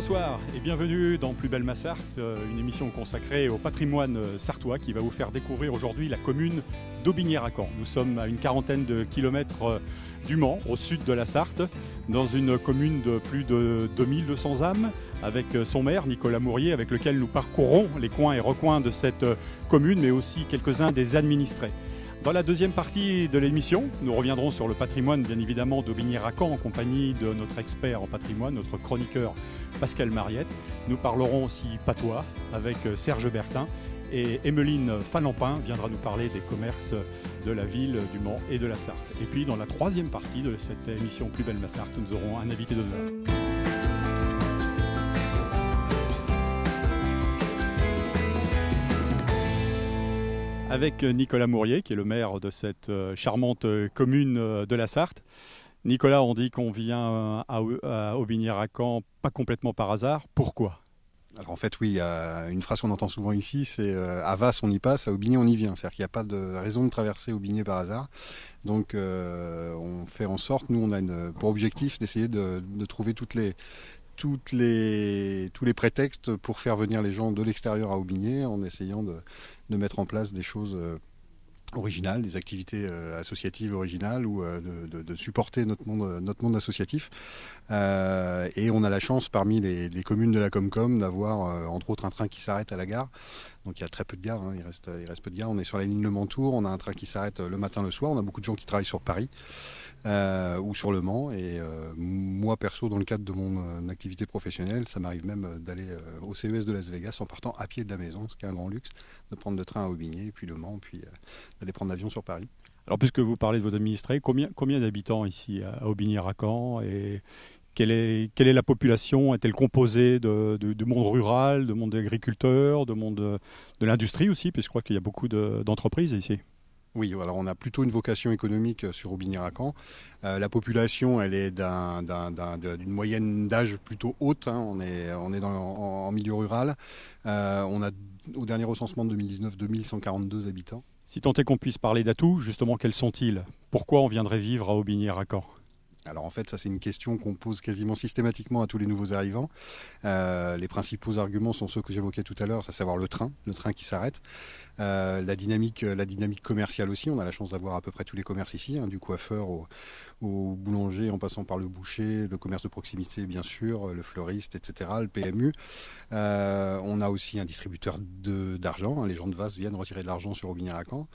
Bonsoir et bienvenue dans Plus belle Sarthe, euh, une émission consacrée au patrimoine euh, sartois qui va vous faire découvrir aujourd'hui la commune d'Aubigné-Racan. Nous sommes à une quarantaine de kilomètres euh, du Mans, au sud de la Sarthe, dans une commune de plus de 2200 âmes, avec son maire Nicolas Mourier, avec lequel nous parcourons les coins et recoins de cette commune, mais aussi quelques-uns des administrés. Dans la deuxième partie de l'émission, nous reviendrons sur le patrimoine, bien évidemment, d'Aubigné-Racan en compagnie de notre expert en patrimoine, notre chroniqueur Pascal Mariette. Nous parlerons aussi patois avec euh, Serge Bertin et Emmeline Falampin viendra nous parler des commerces de la ville du Mans et de la Sarthe. Et puis dans la troisième partie de cette émission Plus belle ma Sarthe, nous aurons un invité d'honneur. avec euh, Nicolas Mourier, qui est le maire de cette euh, charmante euh, commune de la Sarthe. Nicolas, on dit qu'on vient à Aubigné-Racan pas complètement par hasard. Pourquoi alors en fait, oui, une phrase qu'on entend souvent ici, c'est à Vas, on y passe, à Aubigné, on y vient. C'est-à-dire qu'il n'y a pas de raison de traverser Aubigné par hasard. Donc on fait en sorte, nous, on a pour objectif d'essayer de, trouver toutes les, toutes les, tous les prétextes pour faire venir les gens de l'extérieur à Aubigné en essayant de, mettre en place des choses euh, originales, des activités euh, associatives originales ou euh, de, supporter notre monde, notre monde associatif. et on a la chance parmi les, communes de la Comcom d'avoir entre autres un train qui s'arrête à la gare. Donc il y a très peu de gares, hein, il, reste, il reste peu de gares. On est sur la ligne Le Mentour, on a un train qui s'arrête le matin, le soir, on a beaucoup de gens qui travaillent sur Paris. Euh, ou sur le Mans. Et euh, moi, perso, dans le cadre de mon euh, activité professionnelle, ça m'arrive même d'aller au CES de Las Vegas en partant à pied de la maison, ce qui est un grand luxe, de prendre le train à Aubigné, puis le Mans, puis d'aller prendre l'avion sur Paris. Alors, puisque vous parlez de votre administré, combien, combien d'habitants ici à aubigny racan et, quelle est, quelle est, la population Est-elle composée de, monde rural, de monde agriculteur, de monde de, de l'industrie aussi Puisque je crois qu'il y a beaucoup d'entreprises ici. Oui, alors on a plutôt une vocation économique euh, sur aubigny racan euh, la population, elle est d'une moyenne d'âge plutôt haute. Hein. On est, en, milieu rural. Euh, on a, au dernier recensement de 2019, 2142 habitants. Si tant est qu'on puisse parler d'atouts, justement, quels sont-ils Pourquoi on viendrait vivre à aubigny racan alors en fait, ça c'est une question qu'on pose quasiment systématiquement à tous les nouveaux arrivants. Euh, les principaux arguments sont ceux que j'évoquais tout à l'heure, cest à savoir le train, le train qui s'arrête, euh, la dynamique, la dynamique commerciale aussi. On a la chance d'avoir à peu près tous les commerces ici, hein, du coiffeur au, boulanger, en passant par le boucher, le commerce de proximité bien sûr, euh, le fleuriste, etc., le PMU. on a aussi un distributeur d'argent. Hein, les gens de Vasse viennent retirer de l'argent sur Robinet à Caen.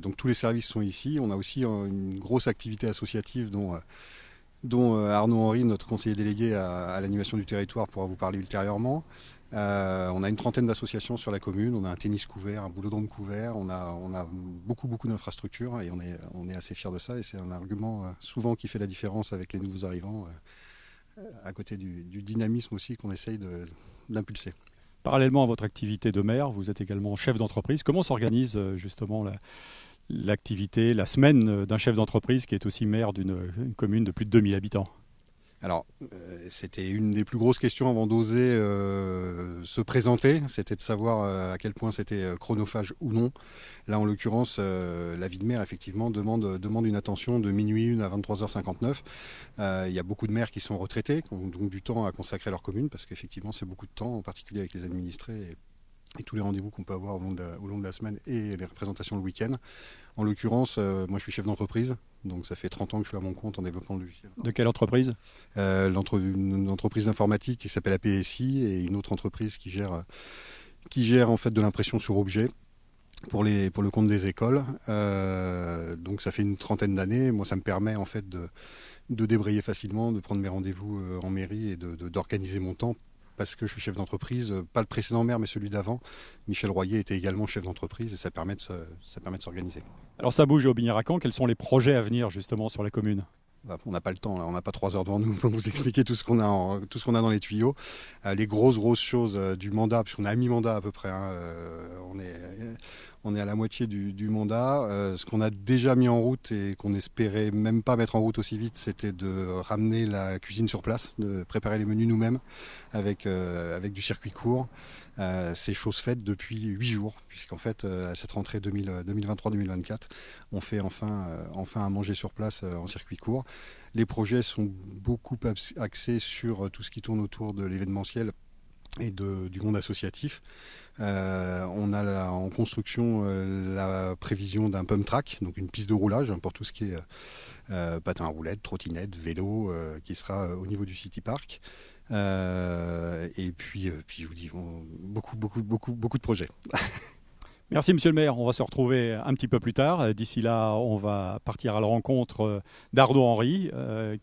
donc tous les services sont ici. On a aussi une grosse activité associative dont dont euh, Arnaud Henry, notre conseiller délégué à, l'animation du territoire, pourra vous parler ultérieurement. Euh, on a une trentaine d'associations sur la commune, on a un tennis couvert, un boulodrome couvert, on a, on a beaucoup beaucoup d'infrastructures et on est, assez fiers de ça et c'est un argument euh, souvent qui fait la différence avec les nouveaux arrivants, à côté du dynamisme aussi qu'on essaye d'impulser. Parallèlement à votre activité de maire, vous êtes également chef d'entreprise. Comment s'organise justement la, l'activité, la semaine d'un chef d'entreprise qui est aussi maire d'une commune de plus de 2000 habitants alors, euh, c'était une des plus grosses questions avant d'oser euh, se présenter, c'était de savoir euh, à quel point c'était chronophage ou non. Là, en l'occurrence, la vie de maire, effectivement, demande, une attention de minuit 1 à 23h59. Il y a beaucoup de maires qui sont retraités, qui ont donc du temps à consacrer à leur commune, parce qu'effectivement, c'est beaucoup de temps, en particulier avec les administrés, et et tous les rendez-vous qu'on peut avoir au long, de la, semaine et les représentations le week-end. En l'occurrence, euh, moi je suis chef d'entreprise, donc ça fait 30 ans que je suis à mon compte en développement du De quelle entreprise euh, Une entreprise d'informatique qui s'appelle APSI et une autre entreprise qui gère, qui gère en fait de l'impression sur objet. Pour, les, pour le compte des écoles. Euh, donc ça fait une trentaine d'années. Moi, ça me permet en fait de, de débrayer facilement, de prendre mes rendez-vous en mairie et d'organiser mon temps parce que je suis chef d'entreprise, euh, pas le précédent maire, mais celui d'avant. Michel Royer était également chef d'entreprise et ça permet de s'organiser. Alors ça bouge au Bigné-Racan, quels sont les projets à venir justement sur la commune bah, on n'a pas le temps, on n'a pas trois heures devant nous pour vous expliquer tout ce qu'on a, tout ce qu'on a dans les tuyaux. Euh, les grosses grosses choses euh, du mandat, puisqu'on a mi-mandat à peu près, hein, euh, on est on est à la moitié du, mandat. ce qu'on a déjà mis en route et qu'on espérait même pas mettre en route aussi vite, c'était de ramener la cuisine sur place, de préparer les menus nous-mêmes avec, avec du circuit court. Euh, c'est chose faite depuis huit jours, puisqu'en fait, euh, à cette rentrée 2023-2024, euh, on fait enfin, enfin à manger sur place en circuit court. Les projets sont beaucoup axés sur tout ce qui tourne autour de l'événementiel et du monde associatif. on a en construction la prévision d'un pump track, donc une piste de roulage hein, pour tout ce qui est patins patin à roulettes, trottinette, vélo, qui sera au niveau du City Park. Euh, et puis, euh, puis, je vous dis, beaucoup, beaucoup, beaucoup, beaucoup de projets. Merci Monsieur le maire, on va se retrouver un petit peu plus tard. D'ici là, on va partir à la rencontre euh, d'Ardo Henry,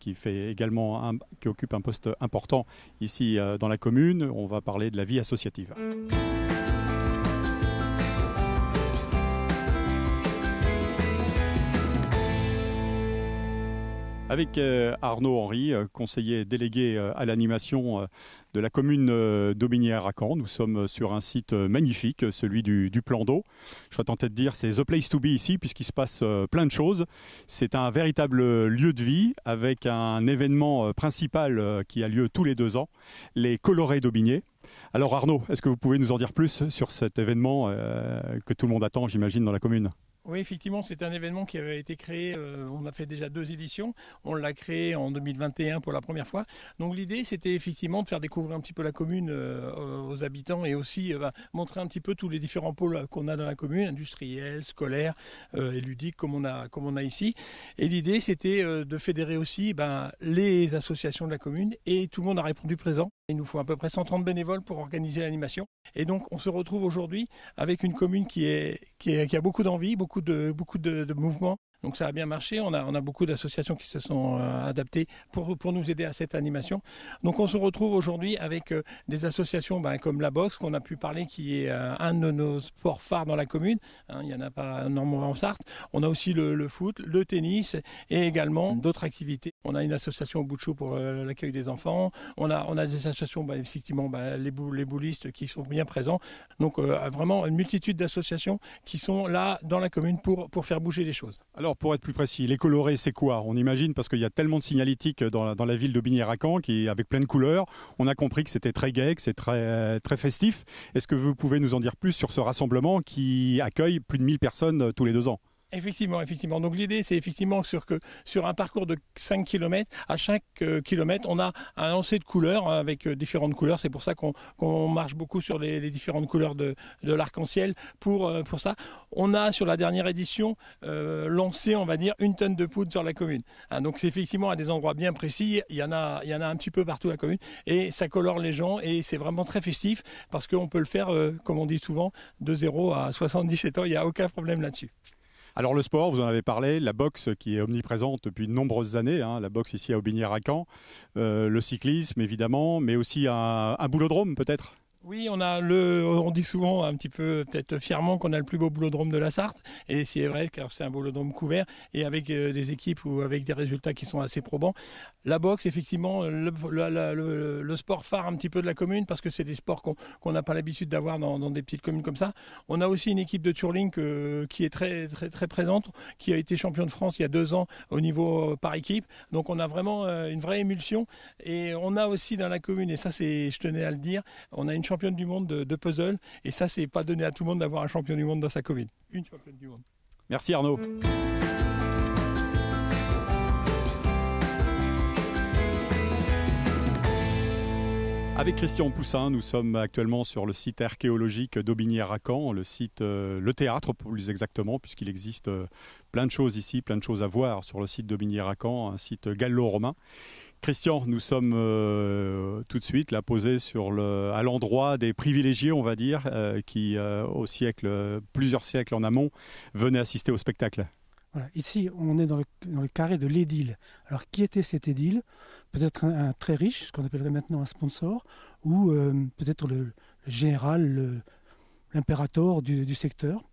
qui, fait également qui occupe un poste important ici dans la commune. On va parler de la vie associative. Avec euh, Arnaud Henry, euh, conseiller délégué euh, à l'animation de la commune daubigné à nous sommes sur un site magnifique, celui du, plan d'eau. Je serais tenté de dire c'est the place to be ici puisqu'il se passe plein de choses. C'est un véritable lieu de vie avec un événement principal qui a lieu tous les deux ans, les colorés d'Aubigné. Alors Arnaud, est-ce que vous pouvez nous en dire plus sur cet événement que tout le monde attend, j'imagine, dans la commune oui, effectivement, c'est un événement qui avait été créé, euh, on a fait déjà deux éditions, on l'a créé en 2021 pour la première fois. Donc l'idée, c'était effectivement de faire découvrir un petit peu la commune euh, aux habitants et aussi euh, bah, montrer un petit peu tous les différents pôles qu'on a dans la commune, industriels, scolaires et ludiques, comme on a, comme on a ici. Et l'idée, c'était de fédérer aussi ben, les associations de la commune et tout le monde a répondu présent. Il nous faut à peu près 130 bénévoles pour organiser l'animation. Et donc, on se retrouve aujourd'hui avec une commune qui, a beaucoup d'envie, beaucoup de, de mouvements donc ça a bien marché. On a, beaucoup d'associations qui se sont euh, adaptées pour, nous aider à cette animation. Donc on se retrouve aujourd'hui avec euh, des associations ben, comme la boxe qu'on a pu parler, qui est euh, un de nos sports phares dans la commune. Hein. il n'y en a pas normalement en Sarthe. On a aussi le, foot, le tennis et également d'autres activités. On a une association au bout de pour l'accueil des enfants. On a, des associations, ben, effectivement, ben, les, boulistes qui sont bien présents. Donc vraiment une multitude d'associations qui sont là dans la commune pour, faire bouger les choses. Alors pour être plus précis, les colorés, c'est quoi On imagine parce qu'il y a tellement de signalétique dans la, ville de racan qui est avec plein de couleurs. On a compris que c'était très gay, que c'est très, très festif. Est-ce que vous pouvez nous en dire plus sur ce rassemblement qui accueille plus de 1000 personnes euh, tous les deux ans Effectivement, effectivement. Donc l'idée, c'est effectivement sur que sur un parcours de 5 km, à chaque euh, kilomètre, on a un lancer de couleurs hein, avec euh, différentes couleurs. C'est pour ça qu'on marche beaucoup sur les, différentes couleurs de, l'arc-en-ciel euh, pour ça. On a sur la dernière édition lancé, on va dire, une tonne de poudre sur la commune. Hein. donc c'est effectivement à des endroits bien précis. Il y en a, il y en a un petit peu partout la commune et ça colore les gens et c'est vraiment très festif parce qu'on peut le faire, comme on dit souvent, de 0 à 77 ans. Il n'y a aucun problème là-dessus. Alors le sport, vous en avez parlé, la boxe qui est omniprésente depuis de nombreuses années, hein, la boxe ici à Aubigné-Racan, euh, le cyclisme évidemment, mais aussi un, un boulodrome peut-être oui, on a le, on dit souvent un petit peu peut-être fièrement qu'on a le plus beau boulodrome de la Sarthe, et c'est vrai car c'est un boulodrome couvert et avec euh, des équipes ou avec des résultats qui sont assez probants. La boxe, effectivement, le, sport phare un petit peu de la commune parce que c'est des sports qu'on n'a pas l'habitude d'avoir dans, des petites communes comme ça. On a aussi une équipe de turling euh, qui est très très très présente, qui a été champion de France il y a deux ans au niveau euh, par équipe. Donc on a vraiment une vraie émulsion et on a aussi dans la commune et ça c'est je tenais à le dire, on a une championne du monde de, puzzle. Et ça, c'est pas donné à tout le monde d'avoir un champion du monde dans sa Covid. Une championne du monde. Merci Arnaud. Avec Christian Poussin, nous sommes actuellement sur le site archéologique d'Aubigny-Racan, le site, euh, le théâtre plus exactement, puisqu'il existe euh, plein de choses ici, plein de choses à voir sur le site d'Aubigny-Racan, un site gallo-romain. Christian, nous sommes euh, tout de suite là posés sur le, à l'endroit des privilégiés, on va dire, euh, qui euh, au siècle, plusieurs siècles en amont, venaient assister au spectacle. Voilà. Ici, on est dans le, carré de l'édile. Alors, qui était cet édile Peut-être un, très riche, ce qu'on appellerait maintenant un sponsor, ou peut-être le, général, l'impérateur du, secteur.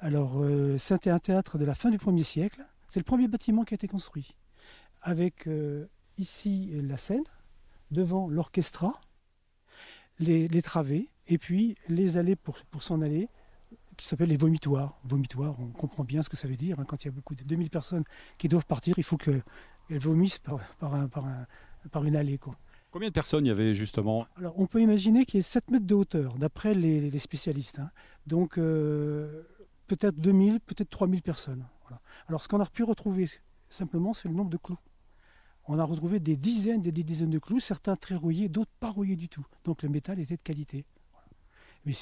Alors, c'était un théâtre de la fin du 1er siècle. C'est le premier bâtiment qui a été construit, avec ici euh, la scène, devant l'orchestra, les, travées, et puis les allées pour, pour s'en aller, qui s'appellent les vomitoires. Vomitoires, on comprend bien ce que ça veut dire. Hein. quand il y a beaucoup de 2000 personnes qui doivent partir, il faut qu'elles vomissent par, par, une allée. Quoi. Combien de personnes il y avait justement Alors, On peut imaginer qu'il y ait 7 mètres de hauteur, d'après les, spécialistes. Hein. Donc euh, peut-être 2000, peut-être 3000 personnes. Voilà. Alors ce qu'on a pu retrouver simplement, c'est le nombre de clous on a retrouvé des dizaines et des dizaines de clous, certains très rouillés, d'autres pas rouillés du tout. Donc le métal était de qualité. Mais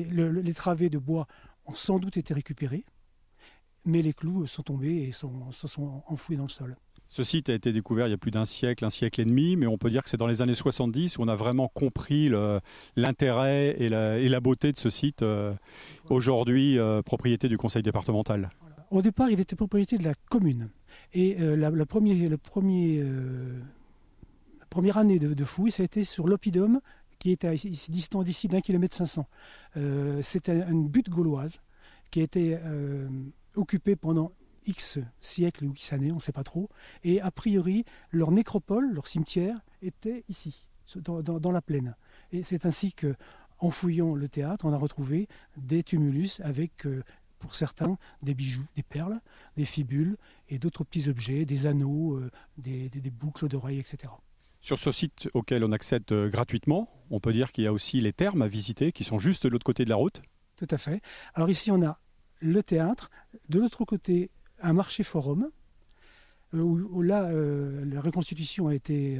les travées de bois ont sans doute été récupérées, mais les clous sont tombés et se sont enfouis dans le sol. Ce site a été découvert il y a plus d'un siècle, un siècle et demi, mais on peut dire que c'est dans les années 70 où on a vraiment compris l'intérêt et, la, beauté de ce site, euh, aujourd'hui euh, propriété du conseil départemental. Au départ, il était propriété de la commune. Et euh, la, le premier, euh, première année de, fouilles, ça a été sur l'oppidum, qui est à, distant d'ici d'un kilomètre 500. Euh, c'est une butte gauloise qui a été euh, occupée pendant X siècles ou X années, on ne sait pas trop. Et a priori, leur nécropole, leur cimetière, était ici, dans, la plaine. Et c'est ainsi que en fouillant le théâtre, on a retrouvé des tumulus avec pour certains des bijoux, des perles, des fibules et d'autres petits objets, des anneaux, euh, des, boucles d'oreilles, etc. Sur ce site auquel on accède euh, gratuitement, on peut dire qu'il y a aussi les thermes à visiter qui sont juste de l'autre côté de la route Tout à fait. Alors ici, on a le théâtre, de l'autre côté, un marché forum, euh, où, là, la reconstitution a été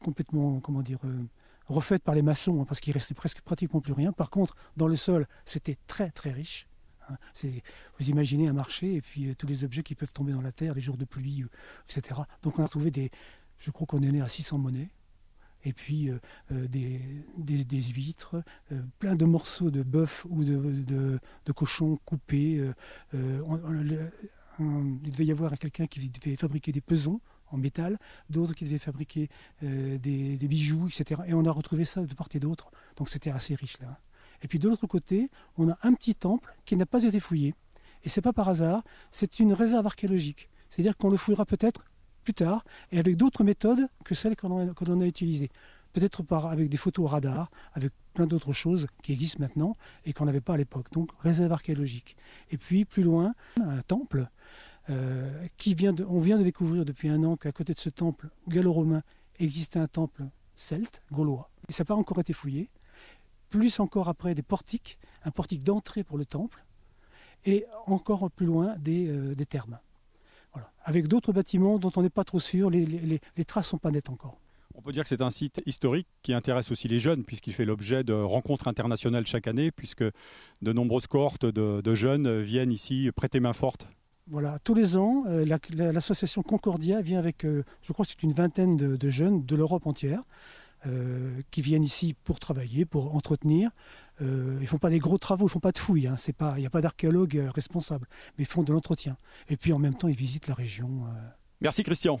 complètement, comment dire, refaite par les maçons, hein, parce qu'il restait presque pratiquement plus rien. Par contre, dans le sol, c'était très très riche. Hein. Vous imaginez un marché et puis euh, tous les objets qui peuvent tomber dans la terre, les jours de pluie, euh, etc. Donc on a trouvé des. Je crois qu'on est né à 600 monnaies. Et puis euh, des, huîtres, plein de morceaux de bœuf ou de, cochon coupés. il devait y avoir quelqu'un qui devait fabriquer des pesons en métal, d'autres qui devaient fabriquer des, des, bijoux, etc. Et on a retrouvé ça de part et d'autre. Donc c'était assez riche là. Hein. Et puis de l'autre côté, on a un petit temple qui n'a pas été fouillé. Et c'est pas par hasard, c'est une réserve archéologique. C'est-à-dire qu'on le fouillera peut-être plus tard et avec d'autres méthodes que celles que l'on a, utilisées. Peut-être avec des photos radar, avec plein d'autres choses qui existent maintenant et qu'on n'avait pas à l'époque. Donc réserve archéologique. Et puis plus loin, un temple euh, qui vient on vient de découvrir depuis un an qu'à côté de ce temple gallo-romain existait un temple celte, gaulois. Et ça n'a pas encore été fouillé plus encore après des portiques, un portique d'entrée pour le temple, et encore plus loin des, euh, thermes. Avec d'autres bâtiments dont on n'est pas trop sûr, les, traces ne sont pas nettes encore. On peut dire que c'est un site historique qui intéresse aussi les jeunes, puisqu'il fait l'objet de rencontres internationales chaque année, puisque de nombreuses cohortes de, jeunes viennent ici prêter main forte. Voilà, tous les ans, euh, l'association Concordia vient avec, euh, je crois que c'est une vingtaine de jeunes de l'Europe entière. Euh, qui viennent ici pour travailler, pour entretenir. Euh, ils ne font pas des gros travaux, ils ne font pas de fouilles, hein, il n'y a pas d'archéologue euh, responsable, mais ils font de l'entretien. Et puis en même temps, ils visitent la région. Merci Christian.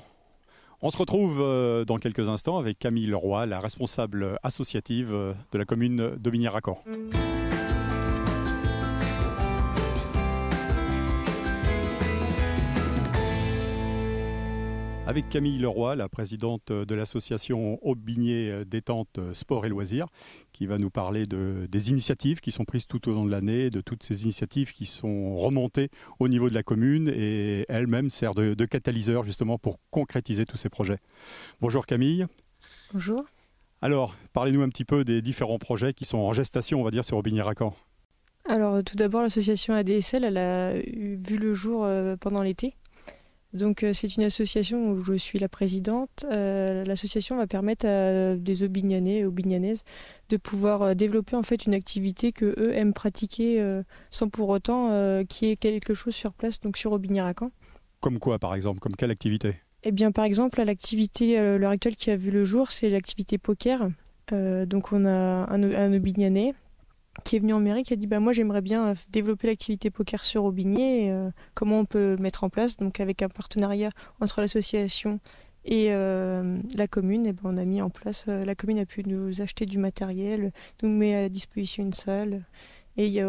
On se retrouve dans quelques instants avec Camille Leroy, la responsable associative de la commune de Mini-Racor. racan avec Camille Leroy, la présidente de l'association Aubigné Détente Sport et Loisirs, qui va nous parler des initiatives qui sont prises tout au long de l'année, de toutes ces initiatives qui sont remontées au niveau de la commune et elle-même sert de, catalyseur justement pour concrétiser tous ces projets. Bonjour Camille. Bonjour. Alors, parlez-nous un petit peu des différents projets qui sont en gestation, on va dire, sur Aubigné-Racan. Alors, tout d'abord, l'association ADSL, elle a vu le jour euh, pendant l'été donc euh, c'est une association où je suis la présidente. Euh, l'association va permettre à des Aubignanais et obignanaises de pouvoir euh, développer en fait une activité que eux aiment pratiquer sans pour autant qu'il y ait quelque chose sur place, donc sur Aubigny-Racan. Comme quoi par exemple Comme quelle activité Eh bien par exemple l'activité à l'heure actuelle qui a vu le jour, c'est l'activité poker. donc on a un, un qui est venu en mairie qui a dit bah moi j'aimerais bien euh, développer l'activité poker sur Aubigné euh, comment on peut mettre en place donc avec un partenariat entre l'association et euh, la commune et eh ben on a mis en place la commune a pu nous acheter du matériel nous met à disposition une salle et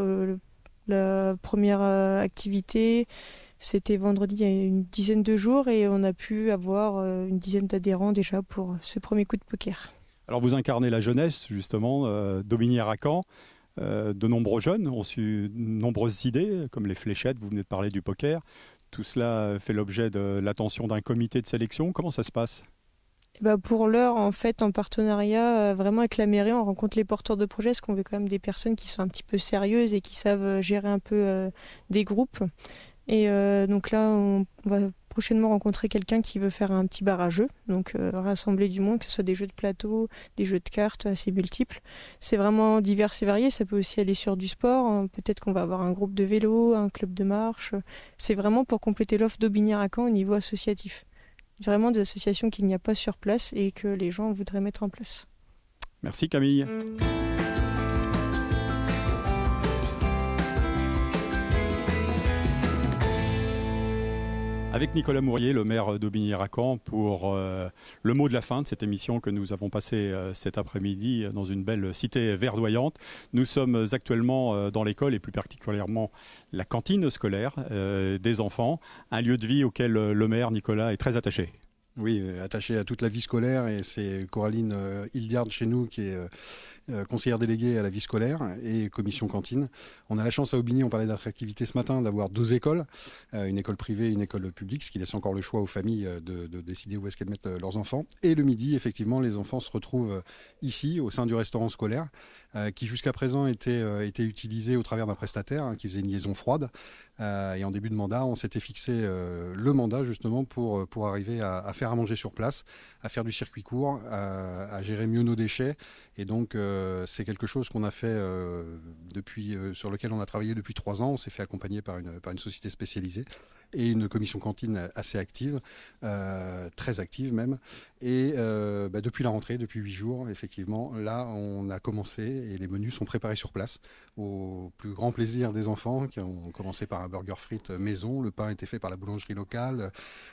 la première activité c'était vendredi il y a une dizaine de jours et on a pu avoir une dizaine d'adhérents déjà pour ce premier coup de poker. Alors vous incarnez la jeunesse justement d'Aubigné Aracan. Euh, de nombreux jeunes ont su nombreuses idées, comme les fléchettes, vous venez de parler du poker. Tout cela fait l'objet de l'attention d'un comité de sélection. Comment ça se passe eh ben, pour l'heure, en fait, en partenariat euh, vraiment avec la mairie, on rencontre les porteurs de projets, parce qu'on veut quand même des personnes qui sont un petit peu sérieuses et qui savent gérer un peu euh, des groupes. Et donc là, on va prochainement rencontrer quelqu'un qui veut faire un petit bar à jeux, donc euh, rassembler du monde, que ce soit des jeux de plateau, des jeux de cartes assez multiples. C'est vraiment divers et varié, ça peut aussi aller sur du sport, hein. peut-être qu'on va avoir un groupe de vélo, un club de marche. C'est vraiment pour compléter l'offre daubigny à Caen au niveau associatif. Vraiment des associations qu'il n'y a pas sur place et que les gens voudraient mettre en place. Merci Camille. Mm. avec Nicolas Mourier, le maire d'Aubigny-Racan, pour euh, le mot de la fin de cette émission que nous avons passée euh, cet après-midi euh, dans une belle cité verdoyante. Nous sommes actuellement dans l'école et plus particulièrement la cantine scolaire des enfants, un lieu de vie auquel le maire Nicolas est très attaché. Oui, attaché à toute la vie scolaire et c'est Coraline Hildiard chez nous qui est euh, conseillère déléguée à la vie scolaire et commission cantine. On a la chance à Aubigny, on parlait d'attractivité ce matin, d'avoir deux écoles, euh, une école privée et une école publique, ce qui laisse encore le choix aux familles euh, de, décider où est-ce qu'elles mettent leurs enfants. Et le midi, effectivement, les enfants se retrouvent ici, au sein du restaurant scolaire, qui jusqu'à présent était, utilisé au travers d'un prestataire hein, qui faisait une liaison froide. et en début de mandat, on s'était fixé le mandat justement pour, pour arriver à, faire à manger sur place, à faire du circuit court, à, gérer mieux nos déchets et donc euh, c'est quelque chose qu'on a fait euh, euh, sur lequel on a travaillé depuis trois ans. On s'est fait accompagner par une société spécialisée et une commission cantine assez active, euh, très active même. Et euh, bah, depuis la rentrée, depuis huit jours, effectivement, là, on a commencé et les menus sont préparés sur place, au plus grand plaisir des enfants, qui ont commencé par un burger frites maison. Le pain était fait par la boulangerie locale,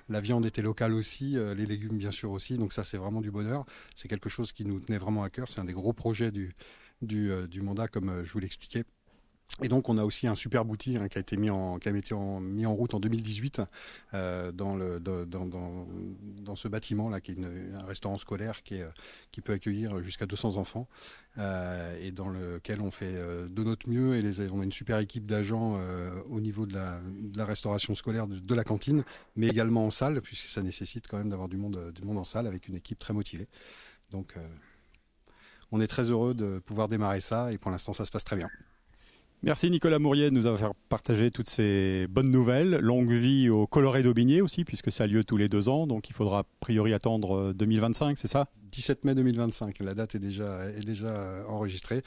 la viande était locale aussi, euh, les légumes bien sûr aussi. Donc ça, c'est vraiment du bonheur. C'est quelque chose qui nous tenait vraiment à cœur. C'est un des gros projets du, du mandat, comme je vous l'expliquais. Et donc on a aussi un super outil hein, qui a été mis en route en 2018 euh, dans ce bâtiment là qui est un restaurant scolaire qui peut accueillir jusqu'à 200 enfants euh, et dans lequel on fait euh, de notre mieux et on a une super équipe d'agents au niveau de la, restauration scolaire de, la cantine mais également en salle puisque ça nécessite quand même d'avoir du monde en salle avec une équipe très motivée donc on est très heureux de pouvoir démarrer ça et pour l'instant ça se passe très bien. Merci Nicolas Mourier de nous avoir partagé toutes ces bonnes nouvelles. Longue vie au Coloré d'Aubigné aussi, puisque ça a lieu tous les deux ans, donc il faudra a priori attendre 2025, euh, c'est ça 17 mai 2025, la date est déjà, est déjà enregistrée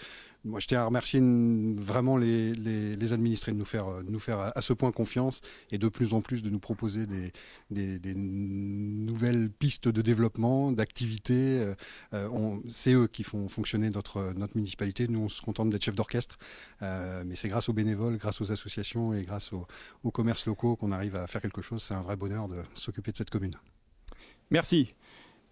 moi, je tiens à remercier vraiment les, administrés de nous faire, euh, euh, à ce point confiance et de plus en plus de nous proposer des, nouvelles pistes de développement, d'activités. Euh, c'est eux qui font fonctionner notre, municipalité. Nous, on se contente d'être chef d'orchestre, mais c'est grâce aux bénévoles, grâce aux associations et grâce aux commerces locaux qu'on arrive à faire quelque chose. C'est un vrai bonheur de s'occuper de cette commune. Merci.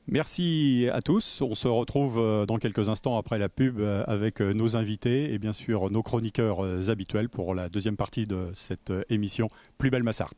Merci à tous. On se retrouve euh, dans quelques instants après la pub euh, avec euh, nos invités et bien sûr nos chroniqueurs habituels pour la deuxième partie de cette émission Plus belle Massart.